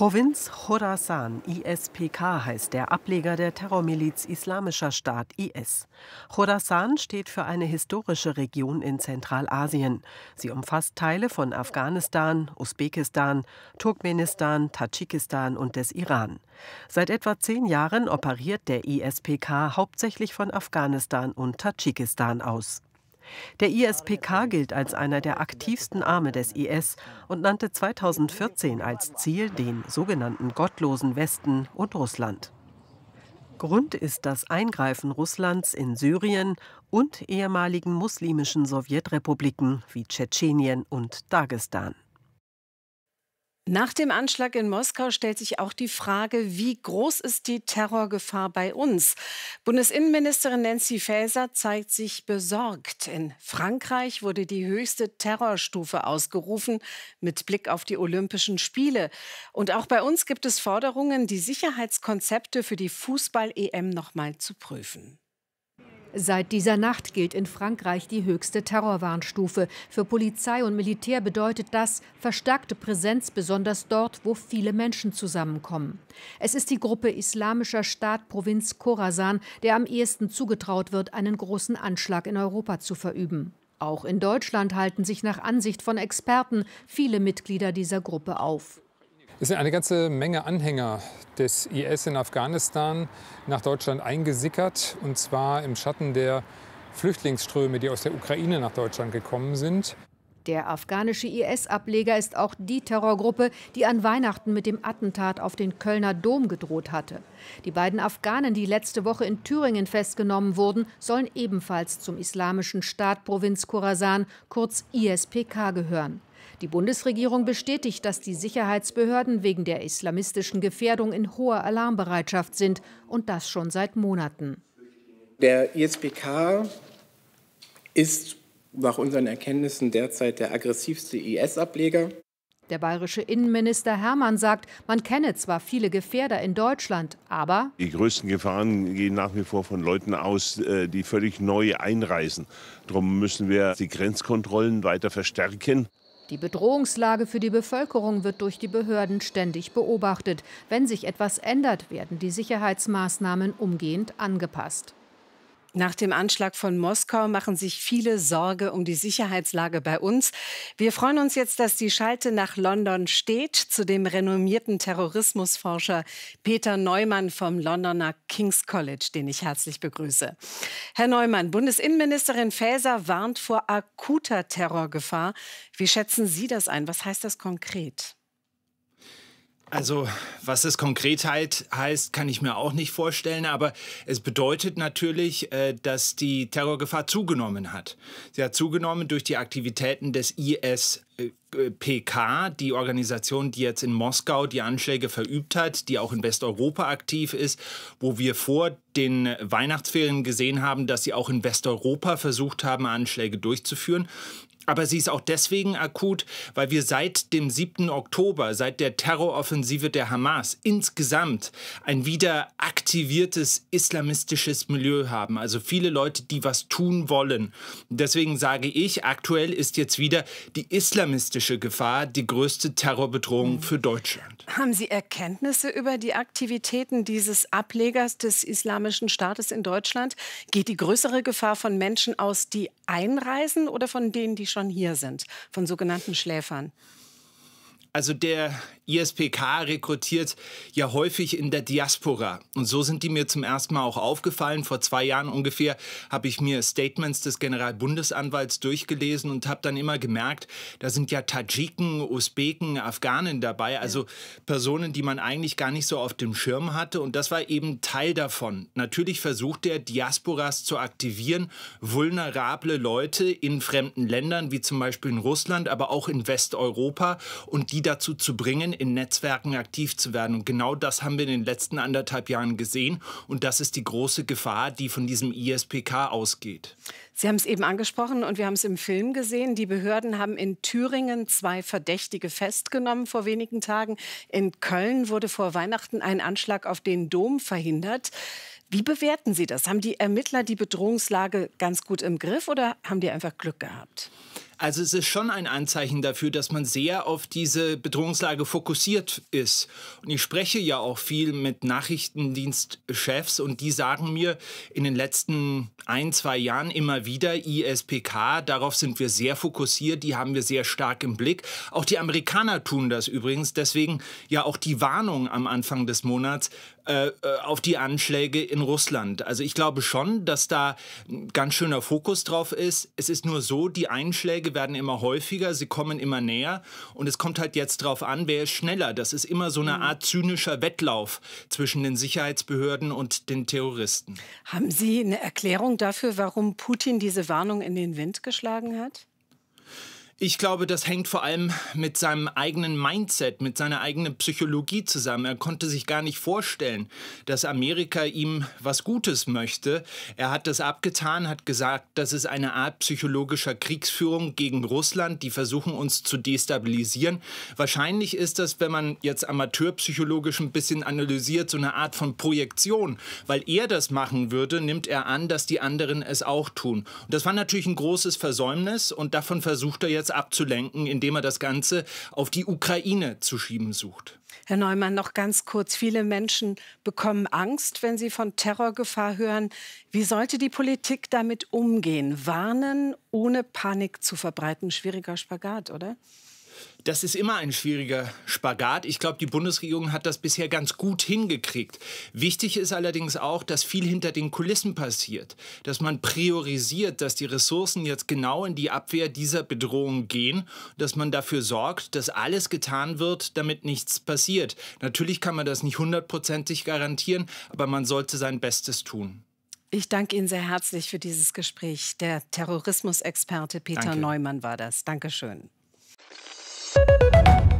Provinz Khorasan, ISPK heißt der Ableger der Terrormiliz Islamischer Staat IS. Khorasan steht für eine historische Region in Zentralasien. Sie umfasst Teile von Afghanistan, Usbekistan, Turkmenistan, Tadschikistan und des Iran. Seit etwa zehn Jahren operiert der ISPK hauptsächlich von Afghanistan und Tadschikistan aus. Der ISPK gilt als einer der aktivsten Arme des IS und nannte 2014 als Ziel den sogenannten gottlosen Westen und Russland. Grund ist das Eingreifen Russlands in Syrien und ehemaligen muslimischen Sowjetrepubliken wie Tschetschenien und Dagestan. Nach dem Anschlag in Moskau stellt sich auch die Frage, wie groß ist die Terrorgefahr bei uns? Bundesinnenministerin Nancy Faeser zeigt sich besorgt. In Frankreich wurde die höchste Terrorstufe ausgerufen mit Blick auf die Olympischen Spiele. Und auch bei uns gibt es Forderungen, die Sicherheitskonzepte für die Fußball-EM nochmal zu prüfen. Seit dieser Nacht gilt in Frankreich die höchste Terrorwarnstufe. Für Polizei und Militär bedeutet das verstärkte Präsenz, besonders dort, wo viele Menschen zusammenkommen. Es ist die Gruppe Islamischer Staat Provinz Khorasan, der am ehesten zugetraut wird, einen großen Anschlag in Europa zu verüben. Auch in Deutschland halten sich nach Ansicht von Experten viele Mitglieder dieser Gruppe auf. Es sind eine ganze Menge Anhänger des IS in Afghanistan nach Deutschland eingesickert, und zwar im Schatten der Flüchtlingsströme, die aus der Ukraine nach Deutschland gekommen sind. Der afghanische IS-Ableger ist auch die Terrorgruppe, die an Weihnachten mit dem Attentat auf den Kölner Dom gedroht hatte. Die beiden Afghanen, die letzte Woche in Thüringen festgenommen wurden, sollen ebenfalls zum islamischen Staat Provinz Khorasan, kurz ISPK, gehören. Die Bundesregierung bestätigt, dass die Sicherheitsbehörden wegen der islamistischen Gefährdung in hoher Alarmbereitschaft sind und das schon seit Monaten. Der ISPK ist nach unseren Erkenntnissen derzeit der aggressivste IS-Ableger. Der bayerische Innenminister Hermann sagt, man kenne zwar viele Gefährder in Deutschland, aber die größten Gefahren gehen nach wie vor von Leuten aus, äh, die völlig neu einreisen. Darum müssen wir die Grenzkontrollen weiter verstärken. Die Bedrohungslage für die Bevölkerung wird durch die Behörden ständig beobachtet. Wenn sich etwas ändert, werden die Sicherheitsmaßnahmen umgehend angepasst. Nach dem Anschlag von Moskau machen sich viele Sorge um die Sicherheitslage bei uns. Wir freuen uns jetzt, dass die Schalte nach London steht zu dem renommierten Terrorismusforscher Peter Neumann vom Londoner King's College, den ich herzlich begrüße. Herr Neumann, Bundesinnenministerin Faeser warnt vor akuter Terrorgefahr. Wie schätzen Sie das ein? Was heißt das konkret? Also, was es konkret halt heißt, kann ich mir auch nicht vorstellen, aber es bedeutet natürlich, äh, dass die Terrorgefahr zugenommen hat. Sie hat zugenommen durch die Aktivitäten des ISPK, die Organisation, die jetzt in Moskau die Anschläge verübt hat, die auch in Westeuropa aktiv ist, wo wir vor den Weihnachtsferien gesehen haben, dass sie auch in Westeuropa versucht haben, Anschläge durchzuführen. Aber sie ist auch deswegen akut, weil wir seit dem 7. Oktober, seit der Terroroffensive der Hamas, insgesamt ein wieder aktiviertes islamistisches Milieu haben. Also viele Leute, die was tun wollen. Deswegen sage ich, aktuell ist jetzt wieder die islamistische Gefahr die größte Terrorbedrohung für Deutschland. Haben Sie Erkenntnisse über die Aktivitäten dieses Ablegers des Islamischen Staates in Deutschland? Geht die größere Gefahr von Menschen aus, die einreisen oder von denen, die schon hier sind, von sogenannten Schläfern? Also der ISPK rekrutiert ja häufig in der Diaspora. Und so sind die mir zum ersten Mal auch aufgefallen. Vor zwei Jahren ungefähr habe ich mir Statements des Generalbundesanwalts durchgelesen und habe dann immer gemerkt, da sind ja Tadschiken, Usbeken, Afghanen dabei. Also Personen, die man eigentlich gar nicht so auf dem Schirm hatte. Und das war eben Teil davon. Natürlich versucht er, Diasporas zu aktivieren, vulnerable Leute in fremden Ländern, wie zum Beispiel in Russland, aber auch in Westeuropa. Und die die dazu zu bringen, in Netzwerken aktiv zu werden. Und genau das haben wir in den letzten anderthalb Jahren gesehen. Und das ist die große Gefahr, die von diesem ISPK ausgeht. Sie haben es eben angesprochen und wir haben es im Film gesehen. Die Behörden haben in Thüringen zwei Verdächtige festgenommen vor wenigen Tagen. In Köln wurde vor Weihnachten ein Anschlag auf den Dom verhindert. Wie bewerten Sie das? Haben die Ermittler die Bedrohungslage ganz gut im Griff oder haben die einfach Glück gehabt? Also es ist schon ein Anzeichen dafür, dass man sehr auf diese Bedrohungslage fokussiert ist. Und ich spreche ja auch viel mit Nachrichtendienstchefs und die sagen mir in den letzten ein, zwei Jahren immer wieder ISPK, darauf sind wir sehr fokussiert, die haben wir sehr stark im Blick. Auch die Amerikaner tun das übrigens, deswegen ja auch die Warnung am Anfang des Monats äh, äh, auf die Anschläge in Russland. Also ich glaube schon, dass da ein ganz schöner Fokus drauf ist. Es ist nur so, die Einschläge Konflikte werden immer häufiger, sie kommen immer näher und es kommt halt jetzt drauf an, wer ist schneller. Das ist immer so eine mhm. Art zynischer Wettlauf zwischen den Sicherheitsbehörden und den Terroristen. Haben Sie eine Erklärung dafür, warum Putin diese Warnung in den Wind geschlagen hat? Ich glaube, das hängt vor allem mit seinem eigenen Mindset, mit seiner eigenen Psychologie zusammen. Er konnte sich gar nicht vorstellen, dass Amerika ihm was Gutes möchte. Er hat das abgetan, hat gesagt, das ist eine Art psychologischer Kriegsführung gegen Russland. Die versuchen uns zu destabilisieren. Wahrscheinlich ist das, wenn man jetzt amateurpsychologisch ein bisschen analysiert, so eine Art von Projektion. Weil er das machen würde, nimmt er an, dass die anderen es auch tun. Und das war natürlich ein großes Versäumnis und davon versucht er jetzt Hamas abzulenken, indem er das Ganze auf die Ukraine zu schieben sucht. Herr Neumann, noch ganz kurz. Viele Menschen bekommen Angst, wenn sie von Terrorgefahr hören. Wie sollte die Politik damit umgehen? Warnen, ohne Panik zu verbreiten. Schwieriger Spagat, oder? Das ist immer ein schwieriger Spagat. Ich glaube, die Bundesregierung hat das bisher ganz gut hingekriegt. Wichtig ist allerdings auch, dass viel hinter den Kulissen passiert, dass man priorisiert, dass die Ressourcen jetzt genau in die Abwehr dieser Bedrohung gehen, dass man dafür sorgt, dass alles getan wird, damit nichts passiert. Natürlich kann man das nicht hundertprozentig garantieren, aber man sollte sein Bestes tun. Ich danke Ihnen sehr herzlich für dieses Gespräch. Der Terrorismusexperte Peter danke. Neumann war das. Dankeschön. thank you